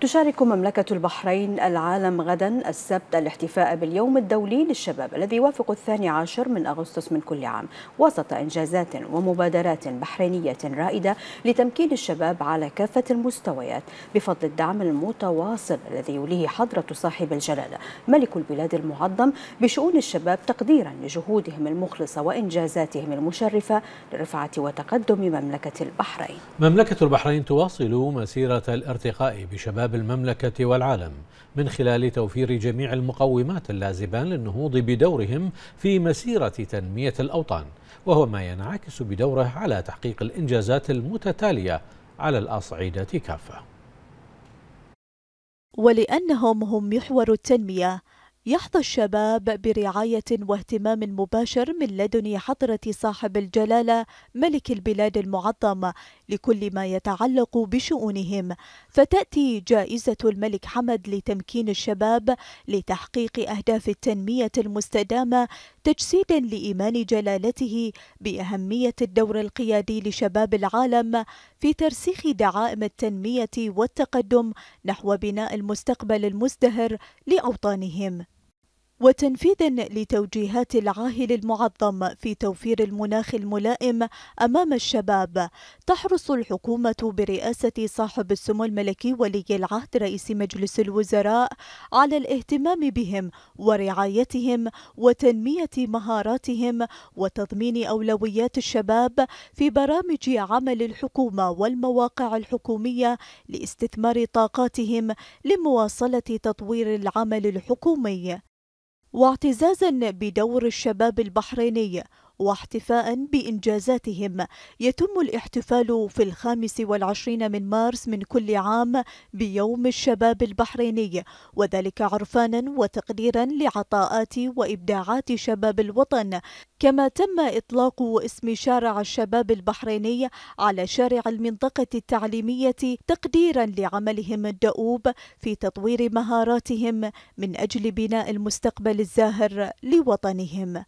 تشارك مملكة البحرين العالم غدا السبت الاحتفاء باليوم الدولي للشباب الذي يوافق الثاني عشر من أغسطس من كل عام وسط إنجازات ومبادرات بحرينية رائدة لتمكين الشباب على كافة المستويات بفضل الدعم المتواصل الذي يوليه حضرة صاحب الجلالة ملك البلاد المعظم بشؤون الشباب تقديرا لجهودهم المخلصة وإنجازاتهم المشرفة لرفعة وتقدم مملكة البحرين مملكة البحرين تواصل مسيرة الارتقاء بشباب شباب المملكة والعالم من خلال توفير جميع المقومات اللازمة للنهوض بدورهم في مسيرة تنمية الأوطان وهو ما ينعكس بدوره على تحقيق الإنجازات المتتالية على الأصعدة كافة ولأنهم هم محور التنمية يحظى الشباب برعاية واهتمام مباشر من لدن حضرة صاحب الجلالة ملك البلاد المعظم لكل ما يتعلق بشؤونهم فتأتي جائزة الملك حمد لتمكين الشباب لتحقيق أهداف التنمية المستدامة تجسيدا لإيمان جلالته بأهمية الدور القيادي لشباب العالم في ترسيخ دعائم التنمية والتقدم نحو بناء المستقبل المزدهر لأوطانهم وتنفيذا لتوجيهات العاهل المعظم في توفير المناخ الملائم أمام الشباب تحرص الحكومة برئاسة صاحب السمو الملكي ولي العهد رئيس مجلس الوزراء على الاهتمام بهم ورعايتهم وتنمية مهاراتهم وتضمين أولويات الشباب في برامج عمل الحكومة والمواقع الحكومية لاستثمار طاقاتهم لمواصلة تطوير العمل الحكومي واعتزازا بدور الشباب البحريني واحتفاء بإنجازاتهم يتم الاحتفال في الخامس والعشرين من مارس من كل عام بيوم الشباب البحريني وذلك عرفانا وتقديرا لعطاءات وإبداعات شباب الوطن كما تم إطلاق اسم شارع الشباب البحريني على شارع المنطقة التعليمية تقديرا لعملهم الدؤوب في تطوير مهاراتهم من أجل بناء المستقبل الزاهر لوطنهم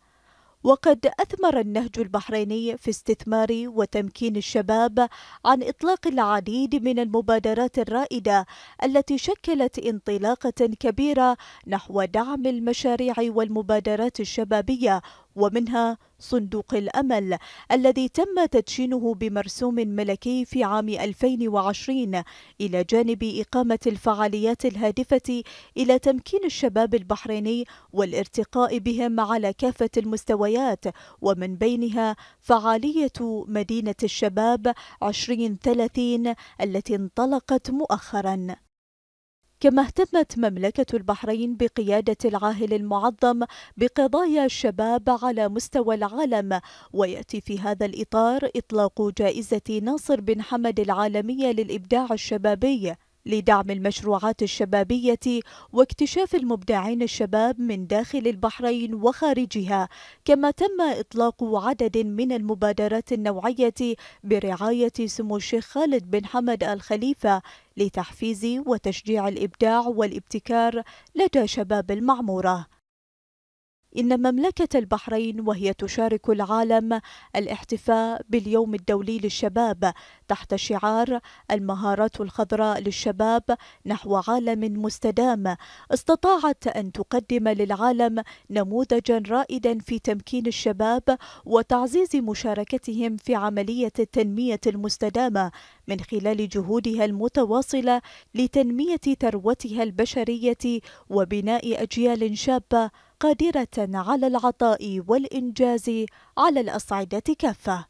وقد أثمر النهج البحريني في استثمار وتمكين الشباب عن إطلاق العديد من المبادرات الرائدة التي شكلت انطلاقة كبيرة نحو دعم المشاريع والمبادرات الشبابية ومنها صندوق الأمل الذي تم تدشينه بمرسوم ملكي في عام 2020 إلى جانب إقامة الفعاليات الهادفة إلى تمكين الشباب البحريني والارتقاء بهم على كافة المستويات ومن بينها فعالية مدينة الشباب 2030 التي انطلقت مؤخراً كما اهتمت مملكة البحرين بقيادة العاهل المعظم بقضايا الشباب على مستوى العالم ويأتي في هذا الإطار إطلاق جائزة ناصر بن حمد العالمية للإبداع الشبابي لدعم المشروعات الشبابية واكتشاف المبدعين الشباب من داخل البحرين وخارجها كما تم إطلاق عدد من المبادرات النوعية برعاية سمو الشيخ خالد بن حمد الخليفة لتحفيز وتشجيع الإبداع والابتكار لدى شباب المعمورة إن مملكة البحرين وهي تشارك العالم الاحتفاء باليوم الدولي للشباب تحت شعار المهارات الخضراء للشباب نحو عالم مستدام استطاعت أن تقدم للعالم نموذجا رائدا في تمكين الشباب وتعزيز مشاركتهم في عملية التنمية المستدامة من خلال جهودها المتواصلة لتنمية ثروتها البشرية وبناء أجيال شابة قادرة على العطاء والإنجاز على الأصعدة كافة